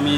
আমি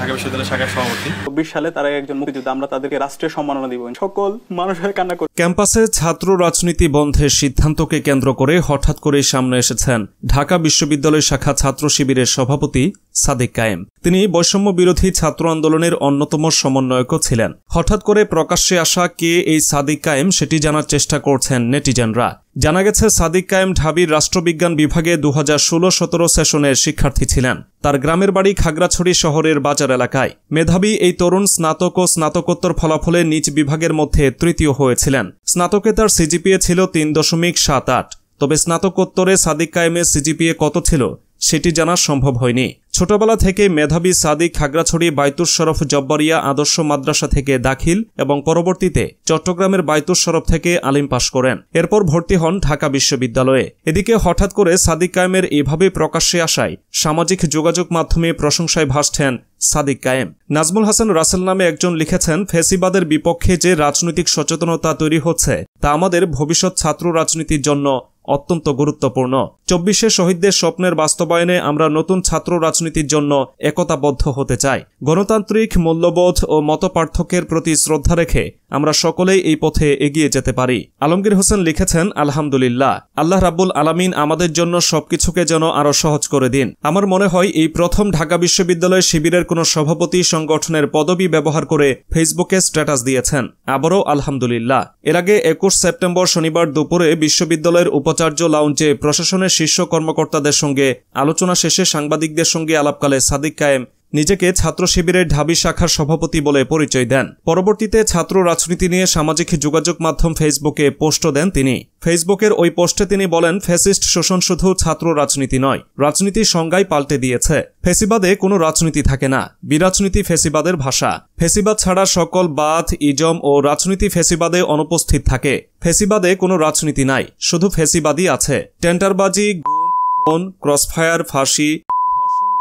ঢাকা শাখার সভাপতি চব্বিশ সালে একজন আমরা তাদেরকে রাষ্ট্রীয় সম্মাননা দিব সকল মানুষের কান্না করে ক্যাম্পাসে ছাত্র রাজনীতি বন্ধের সিদ্ধান্তকে কেন্দ্র করে হঠাৎ করে সামনে এসেছেন ঢাকা বিশ্ববিদ্যালয় শাখা ছাত্র শিবিরের সভাপতি সাদেক কায়েম তিনি বৈষম্য বিরোধী ছাত্র আন্দোলনের অন্যতম সমন্বয়কও ছিলেন হঠাৎ করে প্রকাশ্যে আসা কে এই সাদিক কায়েম সেটি জানার চেষ্টা করছেন নেটিজেনরা জানা গেছে সাদিক কায়েম ঢাবির রাষ্ট্রবিজ্ঞান বিভাগে দু হাজার ষোলো সতেরো সেশনের শিক্ষার্থী ছিলেন তার গ্রামের বাড়ি খাগড়াছড়ি শহরের বাজার এলাকায় মেধাবী এই তরুণ স্নাতক ও স্নাতকোত্তর ফলাফলে নিজ বিভাগের মধ্যে তৃতীয় হয়েছিলেন স্নাতকে তার সিজিপিএ ছিল তিন দশমিক সাত আট তবে স্নাতকোত্তরে সাদিক কায়েমের সিজিপিএ কত ছিল সেটি জানা সম্ভব হয়নি ছোটবেলা থেকে মেধাবী সাদিক খাগড়াছড়ি বাইতুর শরফ জব্বারিয়া আদর্শ মাদ্রাসা থেকে দাখিল এবং পরবর্তীতে চট্টগ্রামের বাইতুর শরফ থেকে আলিম পাশ করেন এরপর ভর্তি হন ঢাকা বিশ্ববিদ্যালয়ে এদিকে হঠাৎ করে সাদিক কায়েমের এভাবে প্রকাশ্যে আসায় সামাজিক যোগাযোগ মাধ্যমে প্রশংসায় ভাসছেন সাদিক কায়েম নাজমুল হাসান রাসেল নামে একজন লিখেছেন ফেসিবাদের বিপক্ষে যে রাজনৈতিক সচেতনতা তৈরি হচ্ছে তা আমাদের ভবিষ্যৎ ছাত্র রাজনীতির জন্য অত্যন্ত গুরুত্বপূর্ণ চব্বিশে শহীদদের স্বপ্নের বাস্তবায়নে আমরা নতুন ছাত্র রাজনীতির জন্য একতাবদ্ধ হতে চাই গণতান্ত্রিক মূল্যবোধ ও মতপার্থক্যের প্রতি শ্রদ্ধা রেখে আমরা সকলেই এই পথে এগিয়ে যেতে পারি আলমগীর হোসেন লিখেছেন আলহামদুলিল্লাহ আল্লাহ রাব্বুল আলামিন আমাদের জন্য সবকিছুকে যেন আরও সহজ করে দিন আমার মনে হয় এই প্রথম ঢাকা বিশ্ববিদ্যালয় শিবিরের কোনো সভাপতি সংগঠনের পদবি ব্যবহার করে ফেসবুকে স্ট্যাটাস দিয়েছেন আবারও আলহামদুলিল্লাহ এর আগে একুশ সেপ্টেম্বর শনিবার দুপুরে বিশ্ববিদ্যালয়ের উপ উপাচার্য লাউঞ্জে প্রশাসনের শীর্ষ কর্মকর্তাদের সঙ্গে আলোচনা শেষে সাংবাদিকদের সঙ্গে আলাপকালে সাদিক কায়েম নিজেকে ছাত্র শিবিরের ঢাবি শাখার সভাপতি বলে পরিচয় দেন পরবর্তীতে ছাত্র রাজনীতি নিয়ে সামাজিক যোগাযোগ মাধ্যম ফেসবুকে পোস্ট দেন তিনি ফেসবুকের ওই পোস্টে তিনি বলেন ফ্যাসিস্ট শোষণ শুধু ছাত্র রাজনীতি নয় রাজনীতি সংজ্ঞায় পাল্টে দিয়েছে ফেসিবাদে কোনো রাজনীতি থাকে না বিরাজনীতি ফেসিবাদের ভাষা ফেসিবাদ ছাড়া সকল বাথ ইজম ও রাজনীতি ফেসিবাদে অনুপস্থিত থাকে ফেসিবাদে কোনো রাজনীতি নাই শুধু ফেসিবাদই আছে টেন্টারবাজি ক্রসফায়ার ফাঁসি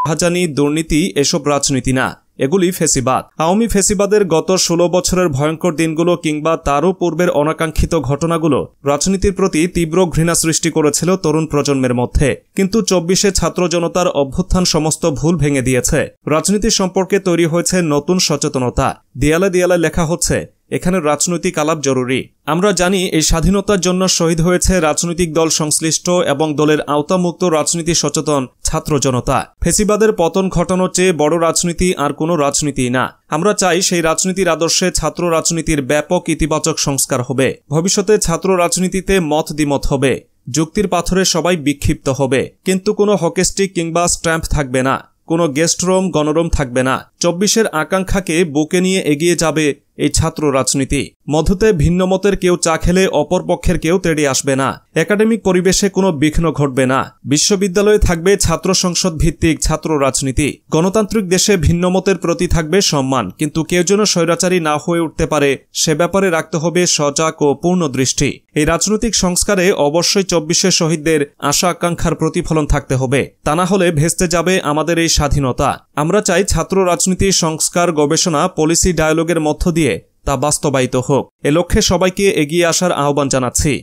হাজানি দুর্নীতি এসব রাজনীতি না এগুলি ফেসিবাদ আওয়ামী ফেসিবাদের গত ১৬ বছরের ভয়ঙ্কর দিনগুলো কিংবা তারও পূর্বের অনাকাঙ্ক্ষিত ঘটনাগুলো রাজনীতির প্রতি তীব্র ঘৃণা সৃষ্টি করেছিল তরুণ প্রজন্মের মধ্যে কিন্তু চব্বিশে ছাত্র জনতার অভ্যুত্থান সমস্ত ভুল ভেঙে দিয়েছে রাজনীতি সম্পর্কে তৈরি হয়েছে নতুন সচেতনতা দেয়ালে দেয়ালে লেখা হচ্ছে এখানে রাজনৈতিক আলাপ জরুরি আমরা জানি এই স্বাধীনতার জন্য শহীদ হয়েছে রাজনৈতিক দল সংশ্লিষ্ট এবং দলের আওতামুক্ত রাজনীতি সচেতন ছাত্র জনতা ফেসিবাদের পতন ঘটানোর চেয়ে বড় রাজনীতি আর কোনো রাজনীতি না আমরা চাই সেই রাজনীতির আদর্শে ছাত্র রাজনীতির ব্যাপক ইতিবাচক সংস্কার হবে ভবিষ্যতে ছাত্র রাজনীতিতে মত দ্বিমত হবে যুক্তির পাথরে সবাই বিক্ষিপ্ত হবে কিন্তু কোনো হকেস্টিক কিংবা স্ট্যাম্প থাকবে না কোনো গেস্ট গণরুম থাকবে না চব্বিশের আকাঙ্ক্ষাকে বুকে নিয়ে এগিয়ে যাবে এই ছাত্র রাজনীতি মধ্যতে ভিন্নমতের কেউ চা খেলে অপর পক্ষের কেউ তেড়ে আসবে না একাডেমিক পরিবেশে কোনো বিঘ্ন ঘটবে না বিশ্ববিদ্যালয়ে থাকবে ছাত্র সংসদ ভিত্তিক ছাত্র রাজনীতি গণতান্ত্রিক দেশে ভিন্নমতের প্রতি থাকবে সম্মান কিন্তু কেউ যেন স্বৈরাচারী না হয়ে উঠতে পারে সে ব্যাপারে রাখতে হবে সজাগ ও পূর্ণ দৃষ্টি এই রাজনৈতিক সংস্কারে অবশ্যই চব্বিশের শহীদদের আশা আকাঙ্ক্ষার প্রতিফলন থাকতে হবে তা না হলে ভেস্তে যাবে আমাদের এই স্বাধীনতা আমরা চাই ছাত্র রাজনীতি রাজনীতি সংস্কার গবেষণা পলিসি ডায়ালগের মধ্য দিয়ে তা বাস্তবায়িত হোক এ লক্ষ্যে সবাইকে এগিয়ে আসার আহ্বান জানাচ্ছি